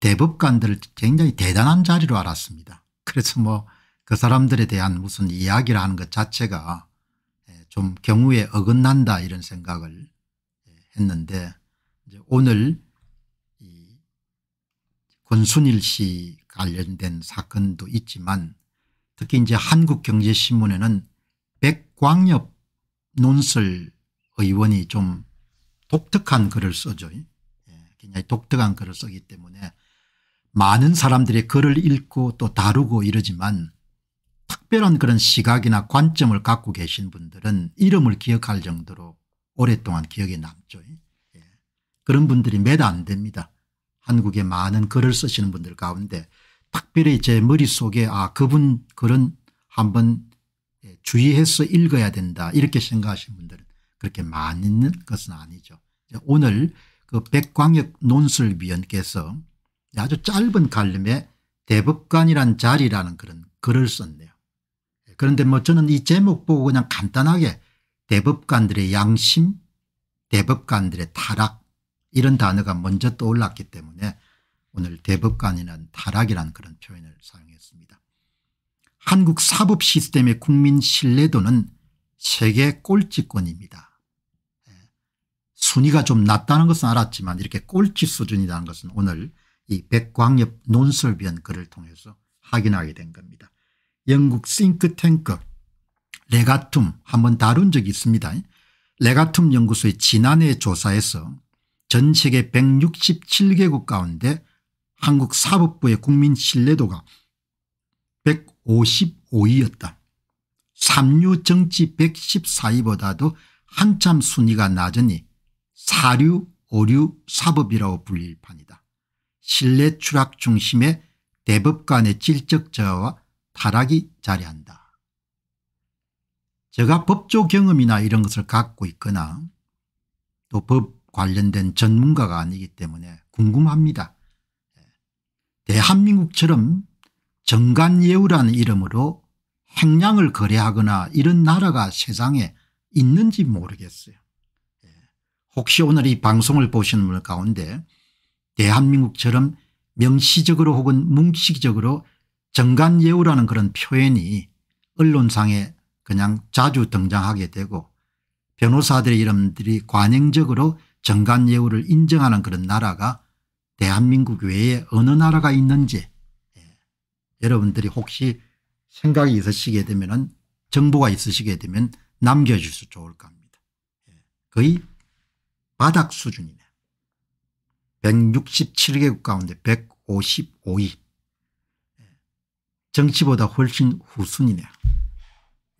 대법관들을 굉장히 대단한 자리로 알았습니다. 그래서 뭐 그 사람들에 대한 무슨 이야기를 하는 것 자체가 예, 좀 경우에 어긋난다 이런 생각을 예, 했는데 이제 오늘 이 권순일 씨 관련된 사건도 있지만 특히 이제 한국경제신문에는 백광엽 논설 의원이 좀 독특한 글을 써죠. 예, 굉장히 독특한 글을 쓰기 때문에 많은 사람들의 글을 읽고 또 다루고 이러지만 특별한 그런 시각이나 관점을 갖고 계신 분들은 이름을 기억할 정도로 오랫동안 기억에 남죠. 예. 그런 분들이 몇안 됩니다. 한국의 많은 글을 쓰시는 분들 가운데 특별히 제 머릿속에 아 그분 글은 한번 예, 주의해서 읽어야 된다 이렇게 생각하시는 분들은 그렇게 많은 것은 아니죠. 오늘 그 백광혁 논술위원께서 아주 짧은 갈럼에 대법관이란 자리라는 그런 글을 썼네요. 그런데 뭐 저는 이 제목 보고 그냥 간단하게 대법관들의 양심 대법관들의 타락 이런 단어가 먼저 떠올랐기 때문에 오늘 대법관이란 타락이란 그런 표현을 사용했습니다. 한국 사법 시스템의 국민 신뢰도는 세계 꼴찌권입니다. 순위가 좀 낮다는 것은 알았지만 이렇게 꼴찌 수준이라는 것은 오늘 이 백광엽 논설위원 글을 통해서 확인하게 된 겁니다. 영국 싱크탱크 레가툼 한번 다룬 적이 있습니다. 레가툼 연구소의 지난해 조사에서 전 세계 167개국 가운데 한국 사법부의 국민 신뢰도가 155위였다. 3류 정치 114위보다도 한참 순위가 낮으니 4류5류 사법이라고 불릴 판이다. 신뢰 추락 중심의 대법관의 질적 저하와 타락이 자리한다. 제가 법조 경험이나 이런 것을 갖고 있거나 또 법 관련된 전문가가 아니기 때문에 궁금합니다. 대한민국처럼 정간예우라는 이름으로 행량을 거래하거나 이런 나라가 세상에 있는지 모르겠어요. 혹시 오늘 이 방송을 보시는 분 가운데 대한민국처럼 명시적으로 혹은 뭉치기적으로 정간예우라는 그런 표현이 언론상에 그냥 자주 등장하게 되고 변호사들의 이름들이 관행적으로 정간예우를 인정하는 그런 나라가 대한민국 외에 어느 나라가 있는지 예, 여러분들이 혹시 생각이 있으시게 되면 은 정보가 있으시게 되면 남겨주셔 좋을 겁니다. 예, 거의 바닥 수준이네 167개국 가운데 155위. 정치보다 훨씬 후순이네요.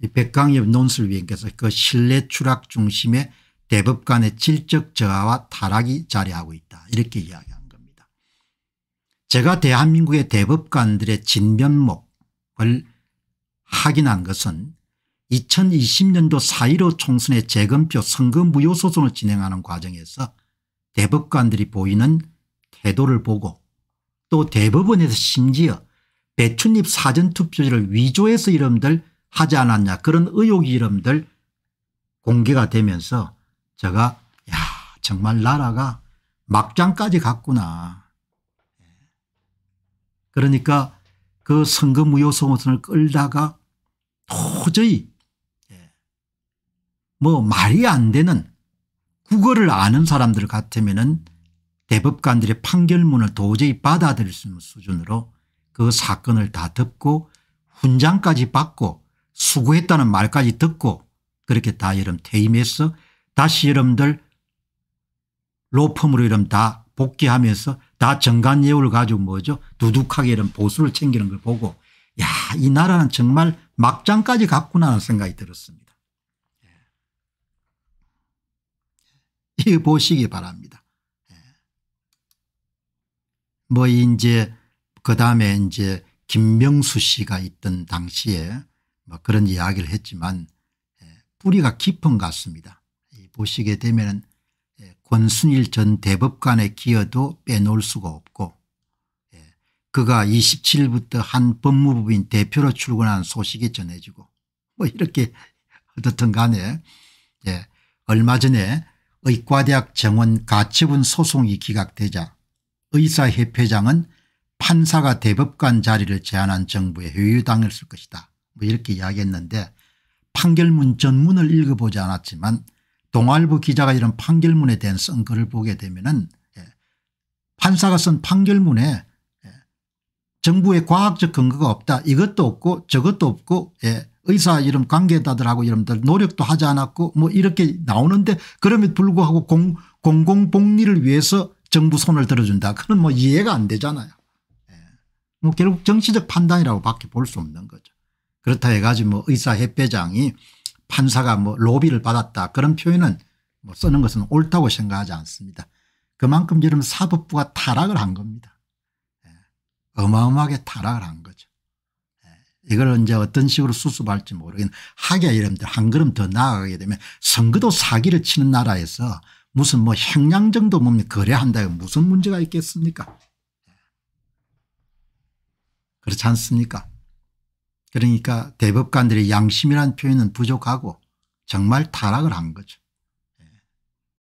이 백강엽 논술위원께서 그 신뢰 추락 중심의 대법관의 질적 저하와 타락이 자리하고 있다 이렇게 이야기한 겁니다. 제가 대한민국의 대법관들의 진면목을 확인한 것은 2020년도 4.15 총선의 재검표 선거 무효 소송을 진행하는 과정에서 대법관들이 보이는 태도를 보고 또 대법원에서 심지어 배춧잎 사전투표지를 위조해서 이름들 하지 않았냐 그런 의혹이 이름들 공개가 되면서 제가 야 정말 나라가 막장까지 갔구나. 그러니까 그 선거 무효소모선을 끌다가 도저히 예, 뭐 말이 안 되는 국어를 아는 사람들 같으면 대법관들의 판결문을 도저히 받아들일 수있는 수준으로 그 사건을 다듣고 훈장까지 받고 수고했다는 말까지 듣고 그렇게 다 여름 퇴임해서 다시 여러분들 로펌으로 여러분 다 복귀하면서 다 정관예우를 가지고 뭐죠 두둑하게 이런 보수를 챙기는 걸 보고 야 이 나라는 정말 막장까지 갔구나 하는 생각이 들었습니다. 이 보시기 바랍니다. 예. 뭐 이제 그 다음에 이제 김명수 씨가 있던 당시에 뭐 그런 이야기를 했지만 예, 뿌리가 깊은 것 같습니다. 보시게 되면 예, 권순일 전 대법관의 기여도 빼놓을 수가 없고 그가 27일부터 한 법무부인 대표로 출근한 소식이 전해지고 뭐 이렇게 어떻든 간에 얼마 전에 의과대학 정원 가처분 소송이 기각되자 의사협회장은 판사가 대법관 자리를 제안한 정부에 회유당했을 것이다. 뭐 이렇게 이야기했는데 판결문 전문을 읽어보지 않았지만 동아일보 기자가 이런 판결문에 대한 쓴 글을 보게 되면 은 예, 판사가 쓴 판결문에 예, 정부의 과학적 근거가 없다 이것도 없고 저것도 없고 예. 의사 이름 관계자들하고 여러분들 노력도 하지 않았고 뭐 이렇게 나오는데 그럼에도 불구하고 공, 공공복리를 위해서 정부 손을 들어준다. 그건 뭐 이해가 안 되잖아요. 예. 뭐 결국 정치적 판단이라고 밖에 볼 수 없는 거죠. 그렇다 해가지고 뭐 의사 협회장이 판사가 뭐 로비를 받았다 그런 표현은 뭐 쓰는 것은 옳다고 생각하지 않습니다. 그만큼 여러분 사법부가 타락을 한 겁니다. 예. 어마어마하게 타락을 한 거죠. 이걸 이제 어떤 식으로 수습할지 모르겠는 데 하게 이름들 한 걸음 더 나아가게 되면 선거도 사기를 치는 나라에서 무슨 뭐 형량 정도 몸이 거래한다 이거 무슨 문제가 있겠습니까 그렇지 않습니까 그러니까 대법관들의 양심이라는 표현은 부족하고 정말 타락을 한 거죠.